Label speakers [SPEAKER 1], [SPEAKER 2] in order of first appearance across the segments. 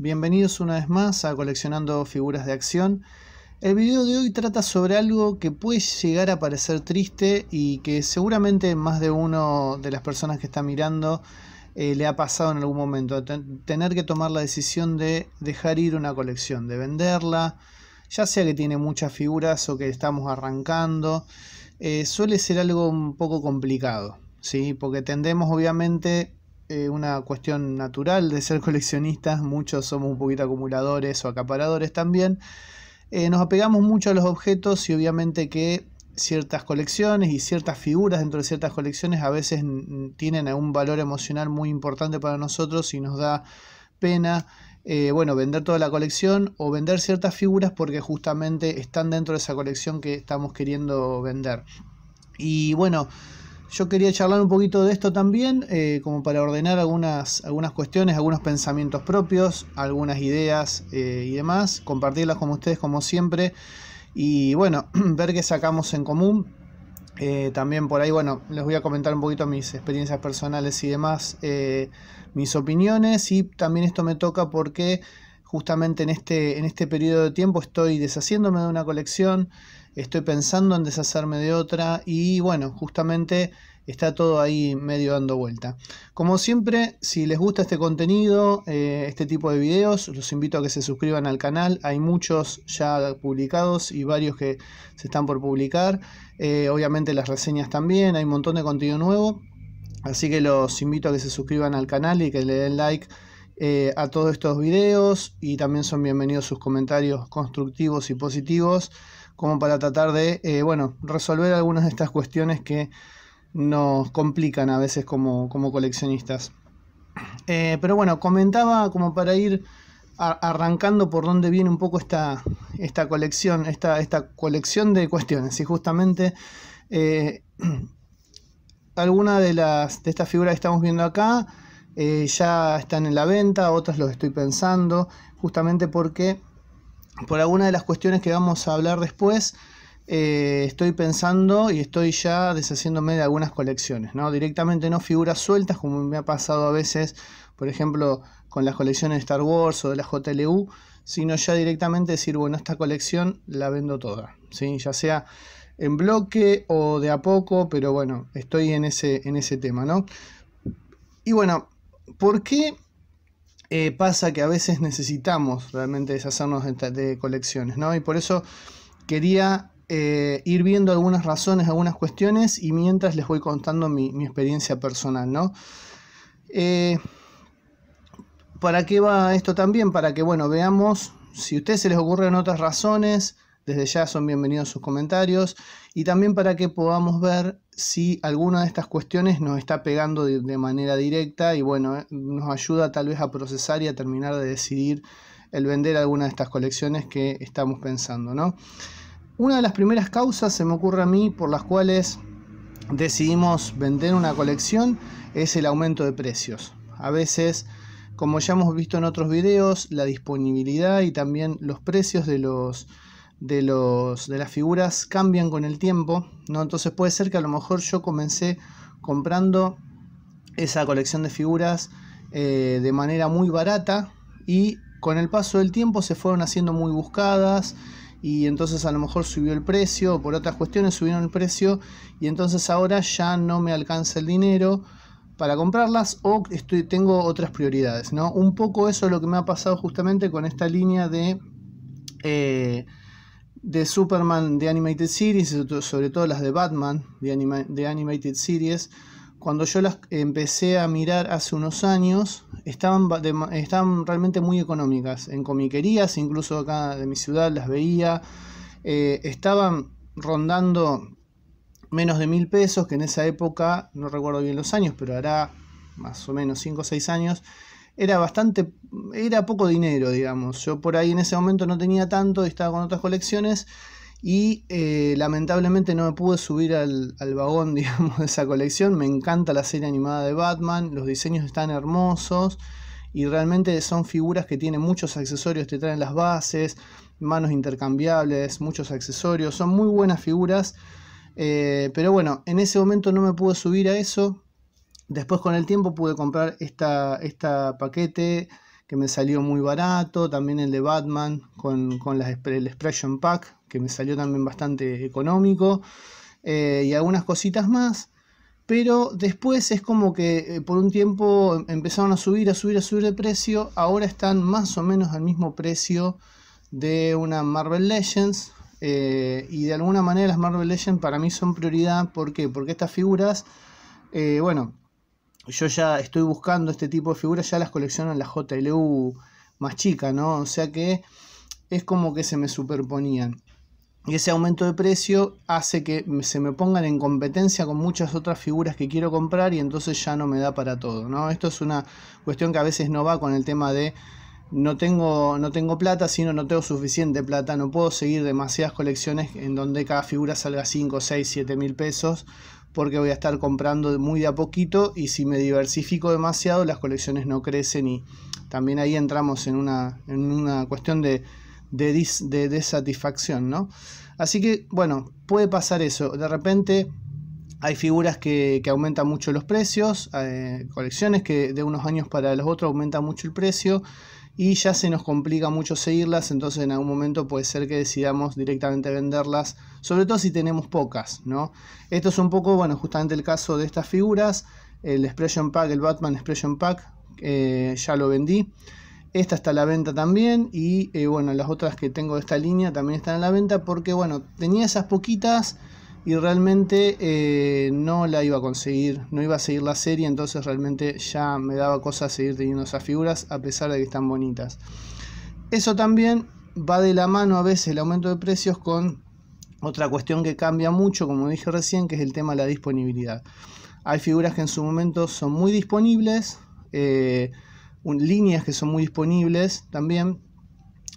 [SPEAKER 1] Bienvenidos una vez más a Coleccionando Figuras de Acción. El video de hoy trata sobre algo que puede llegar a parecer triste y que seguramente más de uno de las personas que está mirando eh, le ha pasado en algún momento, tener que tomar la decisión de dejar ir una colección, de venderla, ya sea que tiene muchas figuras o que estamos arrancando, eh, suele ser algo un poco complicado, ¿sí? porque tendemos obviamente eh, una cuestión natural de ser coleccionistas, muchos somos un poquito acumuladores o acaparadores también. Eh, nos apegamos mucho a los objetos y obviamente que ciertas colecciones y ciertas figuras dentro de ciertas colecciones a veces tienen un valor emocional muy importante para nosotros y nos da pena, eh, bueno, vender toda la colección o vender ciertas figuras porque justamente están dentro de esa colección que estamos queriendo vender. Y bueno, yo quería charlar un poquito de esto también, eh, como para ordenar algunas, algunas cuestiones, algunos pensamientos propios, algunas ideas eh, y demás, compartirlas con ustedes como siempre y bueno, ver qué sacamos en común. Eh, también por ahí, bueno, les voy a comentar un poquito mis experiencias personales y demás, mis opiniones y también esto me toca porque justamente en este, en este periodo de tiempo estoy deshaciéndome de una colección estoy pensando en deshacerme de otra y bueno, justamente está todo ahí medio dando vuelta. Como siempre, si les gusta este contenido, eh, este tipo de videos, los invito a que se suscriban al canal. Hay muchos ya publicados y varios que se están por publicar. Eh, obviamente las reseñas también, hay un montón de contenido nuevo. Así que los invito a que se suscriban al canal y que le den like eh, a todos estos videos y también son bienvenidos sus comentarios constructivos y positivos como para tratar de, eh, bueno, resolver algunas de estas cuestiones que nos complican a veces como, coleccionistas. Eh, pero bueno, comentaba como para ir arrancando por dónde viene un poco esta, esta colección, esta, esta colección de cuestiones, y justamente... Eh, algunas de las de estas figuras que estamos viendo acá ya están en la venta, otras los estoy pensando, justamente porque por alguna de las cuestiones que vamos a hablar después, eh, estoy pensando y estoy ya deshaciéndome de algunas colecciones, ¿no? Directamente no figuras sueltas, como me ha pasado a veces, por ejemplo, con las colecciones de Star Wars o de la JLU, sino ya directamente decir, bueno, esta colección la vendo toda, ¿sí? Ya sea en bloque o de a poco, pero bueno, estoy en ese, en ese tema, ¿no? Y bueno, ¿por qué eh, pasa que a veces necesitamos realmente deshacernos de, colecciones, ¿no? Y por eso quería eh, ir viendo algunas razones, algunas cuestiones, y mientras les voy contando mi, experiencia personal, ¿no? Eh, ¿Para qué va esto también? Para que, bueno, veamos si a ustedes se les ocurren otras razones, desde ya son bienvenidos sus comentarios y también para que podamos ver si alguna de estas cuestiones nos está pegando de, manera directa y bueno, eh, nos ayuda tal vez a procesar y a terminar de decidir el vender alguna de estas colecciones que estamos pensando, ¿no? Una de las primeras causas, se me ocurre a mí, por las cuales decidimos vender una colección es el aumento de precios. A veces, como ya hemos visto en otros videos, la disponibilidad y también los precios de los de, los, de las figuras cambian con el tiempo, ¿no? Entonces puede ser que a lo mejor yo comencé comprando esa colección de figuras eh, de manera muy barata y con el paso del tiempo se fueron haciendo muy buscadas y entonces a lo mejor subió el precio, por otras cuestiones subieron el precio y entonces ahora ya no me alcanza el dinero para comprarlas o estoy, tengo otras prioridades, ¿no? Un poco eso es lo que me ha pasado justamente con esta línea de... Eh, de Superman de Animated Series, sobre todo las de Batman de, Animated Series, cuando yo las empecé a mirar hace unos años, estaban, realmente muy económicas. En comiquerías, incluso acá de mi ciudad las veía, eh, estaban rondando menos de mil pesos, que en esa época, no recuerdo bien los años, pero hará más o menos 5 o 6 años, era bastante, era poco dinero, digamos. Yo por ahí en ese momento no tenía tanto y estaba con otras colecciones y eh, lamentablemente no me pude subir al, vagón, digamos, de esa colección. Me encanta la serie animada de Batman, los diseños están hermosos y realmente son figuras que tienen muchos accesorios, te traen las bases, manos intercambiables, muchos accesorios, son muy buenas figuras. Eh, pero bueno, en ese momento no me pude subir a eso, Después con el tiempo pude comprar esta, paquete que me salió muy barato, también el de Batman con, las, el expression pack que me salió también bastante económico eh, y algunas cositas más. Pero después es como que eh, por un tiempo empezaron a subir, a subir, a subir de precio. Ahora están más o menos al mismo precio de una Marvel Legends. Eh, y de alguna manera las Marvel Legends para mí son prioridad. ¿Por qué? Porque estas figuras, bueno, yo ya estoy buscando este tipo de figuras, ya las colecciono en la JLU más chica, ¿no? O sea que es como que se me superponían. Y ese aumento de precio hace que se me pongan en competencia con muchas otras figuras que quiero comprar y entonces ya no me da para todo, ¿no? Esto es una cuestión que a veces no va con el tema de no tengo, no tengo plata, sino no tengo suficiente plata, no puedo seguir demasiadas colecciones en donde cada figura salga 5, 6, 7 mil pesos, porque voy a estar comprando muy de a poquito y si me diversifico demasiado las colecciones no crecen y también ahí entramos en una, en una cuestión de, de, desatisfacción, ¿no? Así que, bueno, puede pasar eso. De repente hay figuras que, aumentan mucho los precios, eh, colecciones que de unos años para los otros aumentan mucho el precio y ya se nos complica mucho seguirlas, entonces en algún momento puede ser que decidamos directamente venderlas, sobre todo si tenemos pocas, ¿no? Esto es un poco, bueno, justamente el caso de estas figuras, el Expression Pack, el Batman Expression Pack, eh, ya lo vendí. Esta está a la venta también y eh, bueno, las otras que tengo de esta línea también están a la venta porque bueno, tenía esas poquitas y realmente eh, no la iba a conseguir, no iba a seguir la serie, entonces realmente ya me daba cosa seguir teniendo esas figuras a pesar de que están bonitas. Eso también va de la mano a veces el aumento de precios con otra cuestión que cambia mucho, como dije recién, que es el tema de la disponibilidad. Hay figuras que en su momento son muy disponibles, eh, líneas que son muy disponibles también,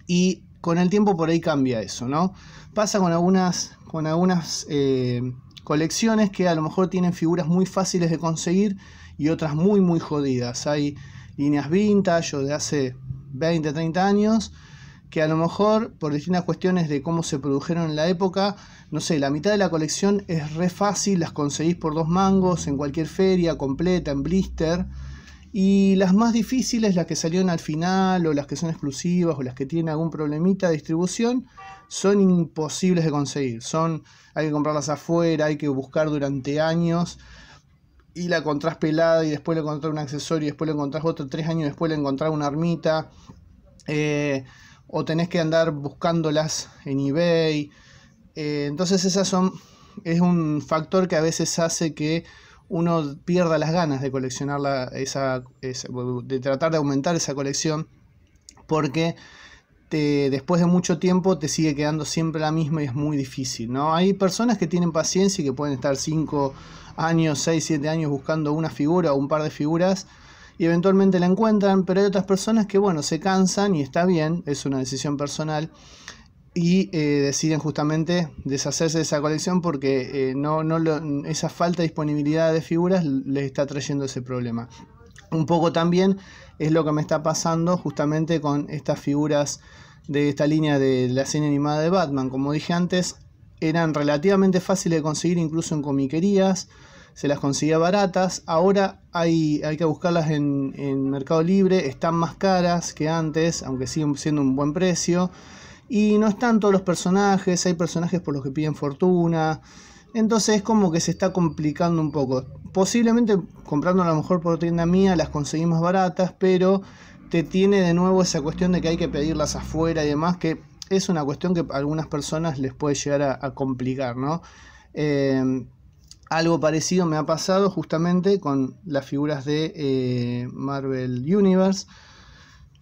[SPEAKER 1] y con el tiempo por ahí cambia eso, ¿no? Pasa con algunas, con algunas eh, colecciones que a lo mejor tienen figuras muy fáciles de conseguir y otras muy, muy jodidas. Hay líneas vintage o de hace 20, 30 años que a lo mejor por distintas cuestiones de cómo se produjeron en la época, no sé, la mitad de la colección es re fácil, las conseguís por dos mangos en cualquier feria, completa, en blister, y las más difíciles, las que salieron al final, o las que son exclusivas, o las que tienen algún problemita de distribución, son imposibles de conseguir. Son, hay que comprarlas afuera, hay que buscar durante años. Y la encontrás pelada, y después le encontrás un accesorio, y después le encontrás otro, tres años después le encontrás una armita. Eh, o tenés que andar buscándolas en eBay. Eh, entonces esas son. es un factor que a veces hace que uno pierda las ganas de coleccionar esa, de tratar de aumentar esa colección, porque te, después de mucho tiempo te sigue quedando siempre la misma y es muy difícil, ¿no? Hay personas que tienen paciencia y que pueden estar 5 años, 6, 7 años buscando una figura o un par de figuras y eventualmente la encuentran, pero hay otras personas que, bueno, se cansan y está bien, es una decisión personal y eh, deciden justamente deshacerse de esa colección porque eh, no, esa falta de disponibilidad de figuras les está trayendo ese problema. Un poco también es lo que me está pasando justamente con estas figuras de esta línea de la serie animada de Batman. Como dije antes, eran relativamente fáciles de conseguir incluso en comiquerías, se las conseguía baratas, ahora hay, hay que buscarlas en, en Mercado Libre, están más caras que antes, aunque siguen siendo un buen precio. Y no están todos los personajes, hay personajes por los que piden fortuna. Entonces es como que se está complicando un poco. Posiblemente comprando a lo mejor por tienda mía las conseguimos baratas, pero te tiene de nuevo esa cuestión de que hay que pedirlas afuera y demás, que es una cuestión que a algunas personas les puede llegar a, complicar, ¿no? Em, algo parecido me ha pasado justamente con las figuras de eh, Marvel Universe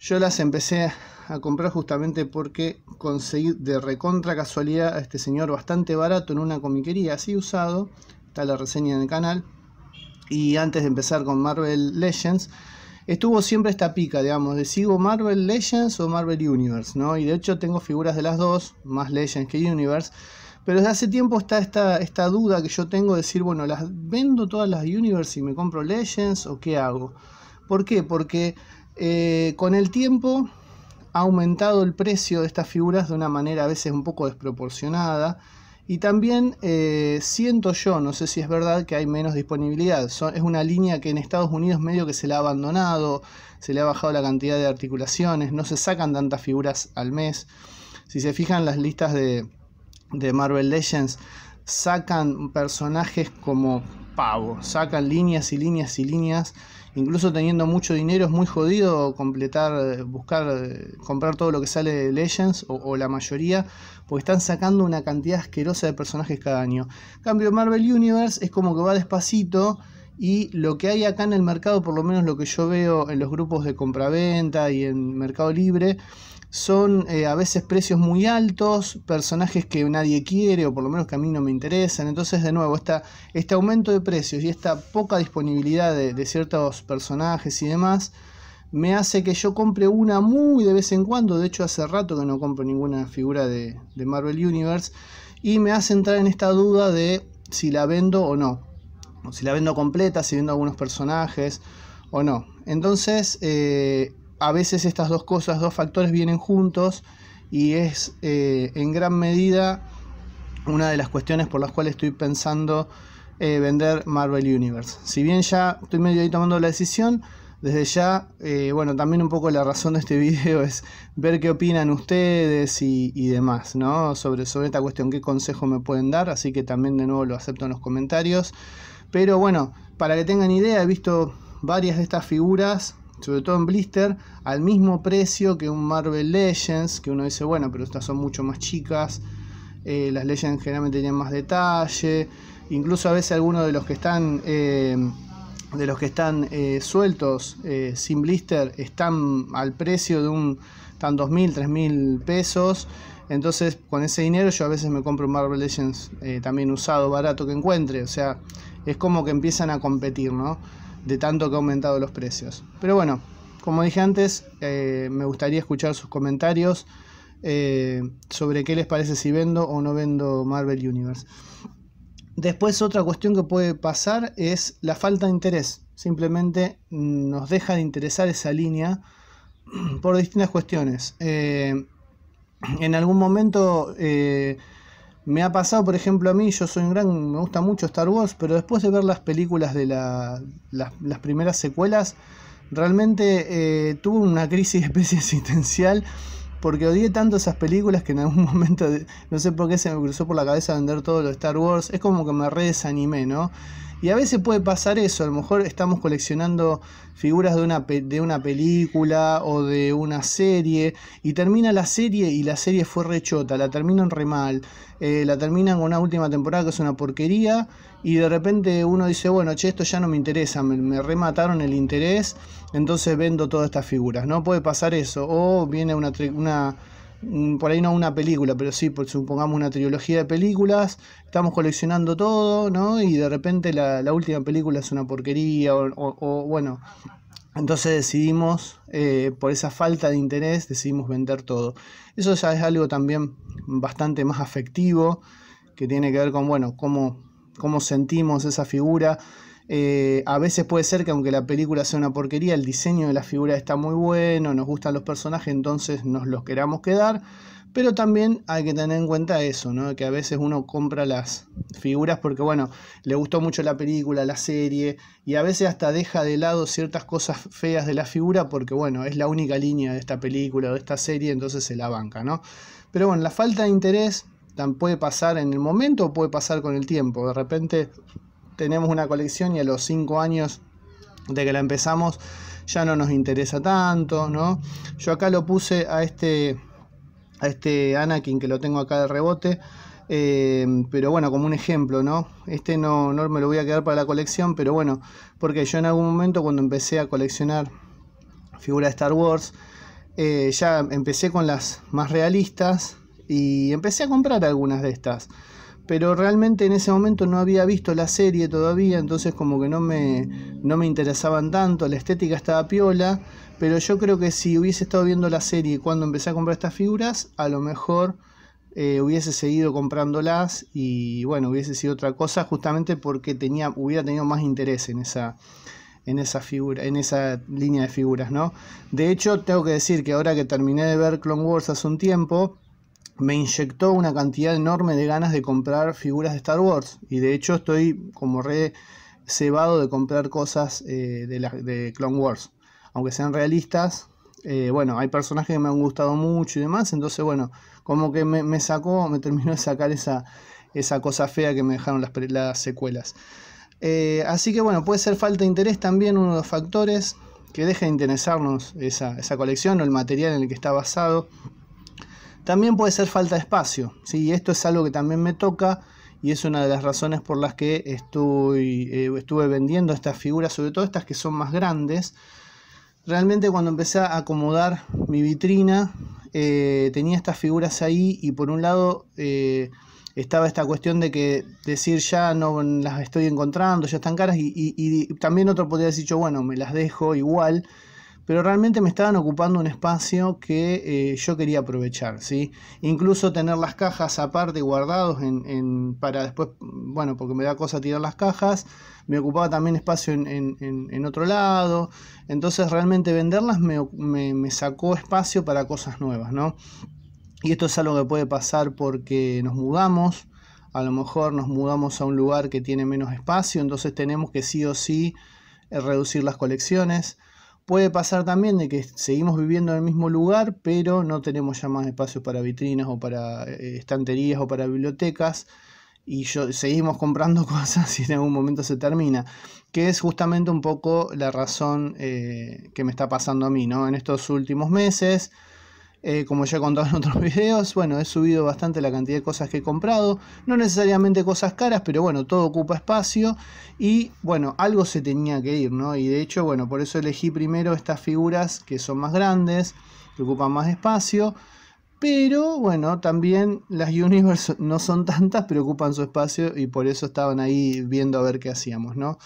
[SPEAKER 1] yo las empecé a comprar justamente porque conseguí de recontra casualidad a este señor bastante barato en una comiquería así usado. Está la reseña en el canal. Y antes de empezar con Marvel Legends, estuvo siempre esta pica, digamos, de sigo Marvel Legends o Marvel Universe, ¿no? Y de hecho tengo figuras de las dos, más Legends que Universe. Pero desde hace tiempo está esta, esta duda que yo tengo de decir, bueno, las vendo todas las Universe y me compro Legends o qué hago. ¿Por qué? Porque eh, con el tiempo ha aumentado el precio de estas figuras de una manera a veces un poco desproporcionada. Y también eh, siento yo, no sé si es verdad, que hay menos disponibilidad. es una línea que en Estados Unidos medio que se le ha abandonado, se le ha bajado la cantidad de articulaciones, no se sacan tantas figuras al mes. Si se fijan las listas de, de Marvel Legends, sacan personajes como pavo, sacan líneas y líneas y líneas incluso teniendo mucho dinero es muy jodido completar, buscar, comprar todo lo que sale de Legends o, la mayoría, porque están sacando una cantidad asquerosa de personajes cada año. cambio, Marvel Universe es como que va despacito. Y lo que hay acá en el mercado, por lo menos lo que yo veo en los grupos de compraventa y en Mercado Libre, son eh, a veces precios muy altos, personajes que nadie quiere o por lo menos que a mí no me interesan. Entonces, de nuevo, este aumento de precios y esta poca disponibilidad de, ciertos personajes y demás me hace que yo compre una muy de vez en cuando. De hecho, hace rato que no compro ninguna figura de, Marvel Universe. Y me hace entrar en esta duda de si la vendo o no. O si la vendo completa, si vendo algunos personajes o no. Entonces, eh, a veces estas dos cosas, dos factores vienen juntos y es eh, en gran medida una de las cuestiones por las cuales estoy pensando eh, vender Marvel Universe. Si bien ya estoy medio ahí tomando la decisión, desde ya, eh, bueno, también un poco la razón de este video es ver qué opinan ustedes y, demás, ¿no? Sobre, sobre esta cuestión, qué consejo me pueden dar, así que también de nuevo lo acepto en los comentarios. Pero bueno, para que tengan idea, he visto varias de estas figuras sobre todo en blister, al mismo precio que un Marvel Legends, que uno dice, bueno, pero estas son mucho más chicas, eh, las Legends generalmente tienen más detalle, incluso a veces algunos de los que están... Eh, de los que están eh, sueltos sin blister están al precio de un están 2000 3000 pesos entonces con ese dinero yo a veces me compro un Marvel Legends también usado barato que encuentre o sea es como que empiezan a competir no de tanto que ha aumentado los precios. Pero bueno, como dije antes, eh, me gustaría escuchar sus comentarios eh, sobre qué les parece si vendo o no vendo Marvel Universe. Después otra cuestión que puede pasar es la falta de interés. Simplemente nos deja de interesar esa línea por distintas cuestiones. Eh, en algún momento me ha pasado, por ejemplo, a mí, yo soy un gran, me gusta mucho Star Wars, pero después de ver las películas de las, primeras secuelas, realmente eh, tuve una crisis de especie existencial porque odié tanto esas películas que en algún momento, no sé por qué se me cruzó por la cabeza vender todo lo de Star Wars, es como que me re desanimé, ¿no? Y a veces puede pasar eso, a lo mejor estamos coleccionando figuras de una, de una película o de una serie y termina la serie y la serie fue rechota, la terminan re mal, eh, la terminan con una última temporada que es una porquería y de repente uno dice, bueno, che, esto ya no me interesa, me, me remataron el interés, entonces vendo todas estas figuras, ¿no? Puede pasar eso, o viene una... una Mm, por ahí no una película, pero sí, pues, supongamos una trilogía de películas, estamos coleccionando todo, ¿no? Y de repente la, última película es una porquería, o, bueno, entonces decidimos, eh, por esa falta de interés, decidimos vender todo. Eso ya es algo también bastante más afectivo, que tiene que ver con, bueno, cómo, cómo sentimos esa figura eh, a veces puede ser que aunque la película sea una porquería, el diseño de la figura está muy bueno, nos gustan los personajes, entonces nos los queramos quedar. Pero también hay que tener en cuenta eso, ¿no? que a veces uno compra las figuras porque, bueno, le gustó mucho la película, la serie, y a veces hasta deja de lado ciertas cosas feas de la figura porque, bueno, es la única línea de esta película o de esta serie, entonces se la banca, ¿no? Pero bueno, la falta de interés puede pasar en el momento o puede pasar con el tiempo. De repente tenemos una colección y a los 5 años de que la empezamos ya no nos interesa tanto, ¿no? Yo acá lo puse a este, a este Anakin que lo tengo acá de rebote, eh, pero bueno, como un ejemplo, ¿no? Este no, no me lo voy a quedar para la colección, pero bueno, porque yo en algún momento cuando empecé a coleccionar figuras de Star Wars, eh, ya empecé con las más realistas y empecé a comprar algunas de estas pero realmente en ese momento no había visto la serie todavía, entonces como que no me, no me interesaban tanto, la estética estaba piola, pero yo creo que si hubiese estado viendo la serie cuando empecé a comprar estas figuras, a lo mejor eh, hubiese seguido comprándolas y bueno, hubiese sido otra cosa justamente porque tenía, hubiera tenido más interés en esa, en esa figura, en esa línea de figuras, ¿no? De hecho, tengo que decir que ahora que terminé de ver Clone Wars hace un tiempo, me inyectó una cantidad enorme de ganas de comprar figuras de Star Wars. Y de hecho estoy como re cebado de comprar cosas eh, de, Clone Wars. Aunque sean realistas, eh, bueno, hay personajes que me han gustado mucho y demás. Entonces, bueno, como que me, me sacó, me terminó de sacar esa, esa cosa fea que me dejaron las, las secuelas. Eh, así que bueno, puede ser falta de interés también uno de los factores que deja de interesarnos esa, esa colección o el material en el que está basado. También puede ser falta de espacio, ¿sí? esto es algo que también me toca y es una de las razones por las que estoy, eh, estuve vendiendo estas figuras, sobre todo estas que son más grandes. Realmente cuando empecé a acomodar mi vitrina, eh, tenía estas figuras ahí y por un lado eh, estaba esta cuestión de que decir ya no las estoy encontrando, ya están caras y, también otro podría decir yo, bueno, me las dejo igual pero realmente me estaban ocupando un espacio que eh, yo quería aprovechar, ¿sí? Incluso tener las cajas aparte guardados para después, bueno, porque me da cosa tirar las cajas, me ocupaba también espacio en, otro lado, entonces realmente venderlas me, sacó espacio para cosas nuevas, ¿no? Y esto es algo que puede pasar porque nos mudamos, a lo mejor nos mudamos a un lugar que tiene menos espacio, entonces tenemos que sí o sí eh, reducir las colecciones. Puede pasar también de que seguimos viviendo en el mismo lugar, pero no tenemos ya más espacio para vitrinas o para eh, estanterías o para bibliotecas y yo, seguimos comprando cosas y en algún momento se termina, que es justamente un poco la razón eh, que me está pasando a mí, ¿no? En estos últimos meses eh, como ya he contado en otros videos, bueno, he subido bastante la cantidad de cosas que he comprado. No necesariamente cosas caras, pero bueno, todo ocupa espacio. Y bueno, algo se tenía que ir, ¿no? Y de hecho, bueno, por eso elegí primero estas figuras que son más grandes, que ocupan más espacio. Pero bueno, también las Universe no son tantas, pero ocupan su espacio y por eso estaban ahí viendo a ver qué hacíamos, ¿no?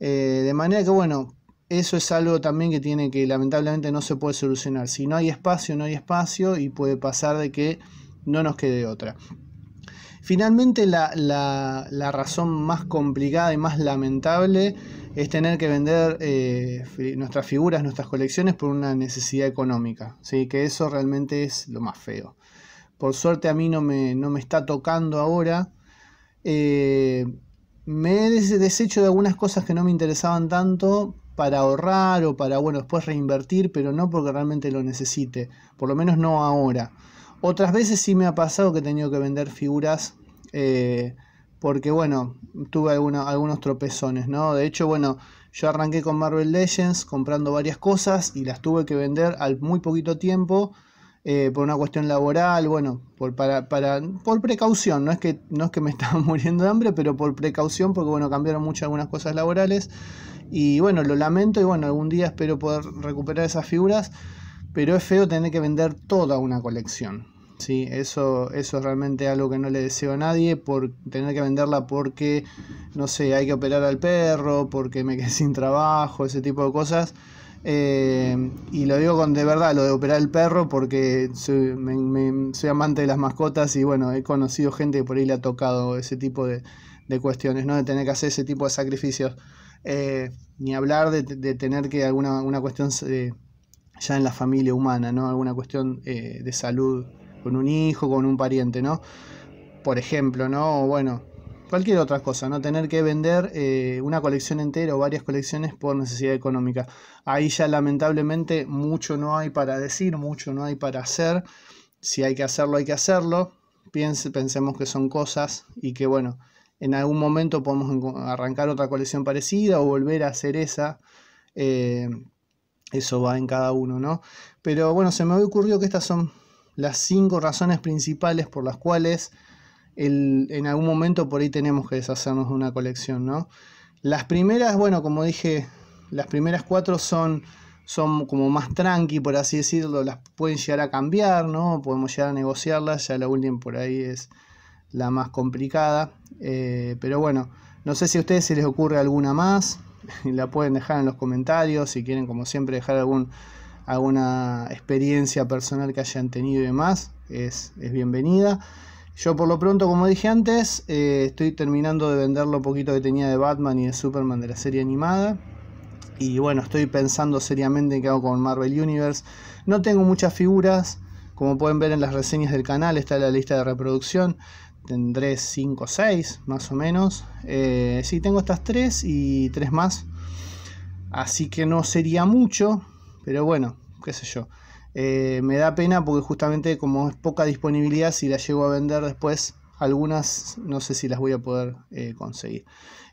[SPEAKER 1] Eh, de manera que bueno, eso es algo también que tiene que lamentablemente no se puede solucionar. Si no hay espacio, no hay espacio y puede pasar de que no nos quede otra. Finalmente la, razón más complicada y más lamentable es tener que vender eh, nuestras figuras, nuestras colecciones por una necesidad económica. ¿sí? Que eso realmente es lo más feo. Por suerte a mí no me, no me está tocando ahora. Eh, me he deshecho de algunas cosas que no me interesaban tanto para ahorrar o para, bueno, después reinvertir, pero no porque realmente lo necesite, por lo menos no ahora. Otras veces sí me ha pasado que he tenido que vender figuras eh, porque, bueno, tuve algunos tropezones, ¿no? De hecho, bueno, yo arranqué con Marvel Legends comprando varias cosas y las tuve que vender al muy poquito tiempo eh, por una cuestión laboral, bueno, por, para, por precaución, no es, que, no es que me estaba muriendo de hambre, pero por precaución, porque bueno, cambiaron mucho algunas cosas laborales. Y bueno, lo lamento y bueno, algún día espero poder recuperar esas figuras, pero es feo tener que vender toda una colección. Sí, eso, eso es realmente algo que no le deseo a nadie, por tener que venderla porque, no sé, hay que operar al perro, porque me quedé sin trabajo, ese tipo de cosas eh, y lo digo con de verdad, lo de operar el perro, porque soy, soy, amante de las mascotas y bueno, he conocido gente que por ahí le ha tocado ese tipo de, cuestiones, ¿no? De tener que hacer ese tipo de sacrificios. Eh, ni hablar de, tener que alguna una cuestión eh, ya en la familia humana, ¿no? Alguna cuestión de salud con un hijo, con un pariente, ¿no? Por ejemplo, ¿no? Bueno, cualquier otra cosa, no tener que vender eh, una colección entera o varias colecciones por necesidad económica. Ahí ya lamentablemente mucho no hay para decir, mucho no hay para hacer. Si hay que hacerlo, hay que hacerlo. Piense, pensemos que son cosas y que bueno, en algún momento podemos arrancar otra colección parecida o volver a hacer esa. Eh, eso va en cada uno, ¿no? Pero bueno, se me ocurrió que estas son las cinco razones principales por las cuales en algún momento por ahí tenemos que deshacernos de una colección, ¿no? Las primeras, bueno, como dije, las primeras cuatro son, son como más tranqui, por así decirlo, las pueden llegar a cambiar, ¿no? Podemos llegar a negociarlas, ya la última por ahí es la más complicada, eh, pero bueno, no sé si a ustedes se les ocurre alguna más, la pueden dejar en los comentarios, si quieren como siempre dejar algún, alguna experiencia personal que hayan tenido y demás, es, es bienvenida. Yo por lo pronto, como dije antes, eh, estoy terminando de vender lo poquito que tenía de Batman y de Superman de la serie animada. Y bueno, estoy pensando seriamente en qué hago con Marvel Universe. No tengo muchas figuras, como pueden ver en las reseñas del canal, está la lista de reproducción. Tendré 5 o 6 más o menos. Eh, sí, tengo estas 3 y 3 más. Así que no sería mucho, pero bueno, qué sé yo. Eh, me da pena porque justamente como es poca disponibilidad, si la llego a vender después, algunas no sé si las voy a poder eh, conseguir.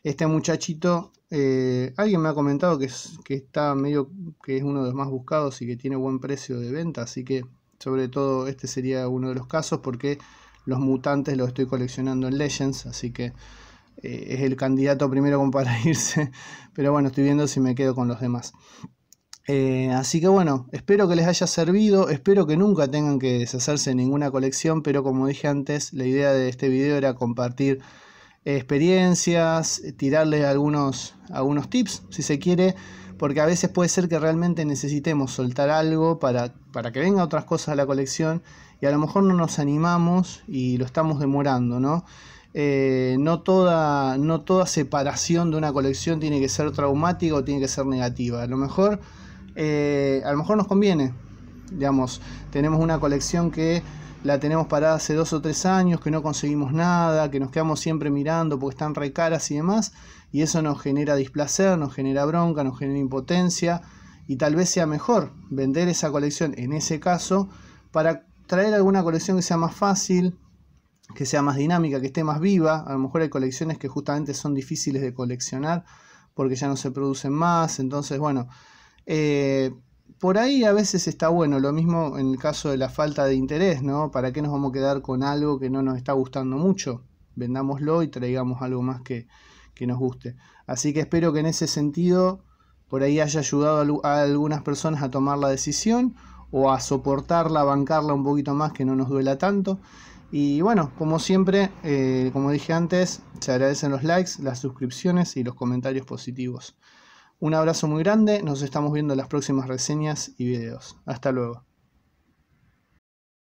[SPEAKER 1] Este muchachito, eh, alguien me ha comentado que, es, que está medio que es uno de los más buscados y que tiene buen precio de venta, así que sobre todo este sería uno de los casos porque los mutantes los estoy coleccionando en Legends, así que es el candidato primero como para irse, pero bueno, estoy viendo si me quedo con los demás. Eh, así que bueno, espero que les haya servido, espero que nunca tengan que deshacerse de ninguna colección, pero como dije antes, la idea de este video era compartir experiencias, tirarles algunos, algunos tips, si se quiere, porque a veces puede ser que realmente necesitemos soltar algo para, que venga otras cosas a la colección y a lo mejor no nos animamos y lo estamos demorando, ¿no? Eh, toda, no toda separación de una colección tiene que ser traumática o tiene que ser negativa. A lo mejor eh, a lo mejor nos conviene. Digamos, tenemos una colección que la tenemos parada hace dos o tres años, que no conseguimos nada, que nos quedamos siempre mirando porque están re caras y demás, y eso nos genera displacer, nos genera bronca, nos genera impotencia, y tal vez sea mejor vender esa colección en ese caso para traer alguna colección que sea más fácil, que sea más dinámica, que esté más viva, a lo mejor hay colecciones que justamente son difíciles de coleccionar porque ya no se producen más, entonces bueno, eh, por ahí a veces está bueno, lo mismo en el caso de la falta de interés, ¿no? ¿Para qué nos vamos a quedar con algo que no nos está gustando mucho? Vendámoslo y traigamos algo más que, nos guste. Así que espero que en ese sentido por ahí haya ayudado a, algunas personas a tomar la decisión o a soportarla, a bancarla un poquito más que no nos duela tanto. Y bueno, como siempre, eh, como dije antes, se agradecen los likes, las suscripciones y los comentarios positivos. Un abrazo muy grande, nos estamos viendo en las próximas reseñas y videos. Hasta luego.